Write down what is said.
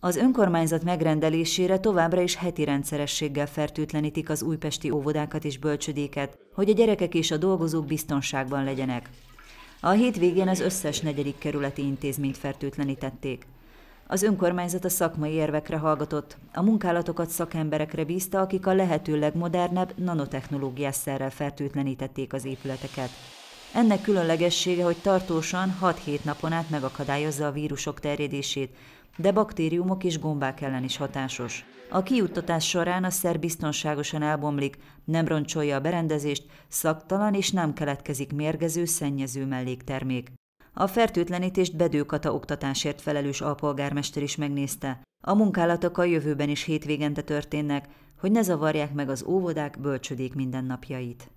az önkormányzat megrendelésére továbbra is heti rendszerességgel fertőtlenítik az újpesti óvodákat és bölcsödéket, hogy a gyerekek és a dolgozók biztonságban legyenek. A hétvégén az összes negyedik kerületi intézményt fertőtlenítették. Az önkormányzat a szakmai érvekre hallgatott, a munkálatokat szakemberekre bízta, akik a lehető legmodernebb nanotechnológiás szerrel fertőtlenítették az épületeket. Ennek különlegessége, hogy tartósan 6-7 napon át megakadályozza a vírusok terjedését, de baktériumok és gombák ellen is hatásos. A kijuttatás során a szer biztonságosan elbomlik, nem roncsolja a berendezést, szaktalan és nem keletkezik mérgező, szennyező melléktermék. A fertőtlenítést Bedőkata oktatásért felelős alpolgármester is megnézte. A munkálatok a jövőben is hétvégente történnek, hogy ne zavarják meg az óvodák, bölcsödék mindennapjait.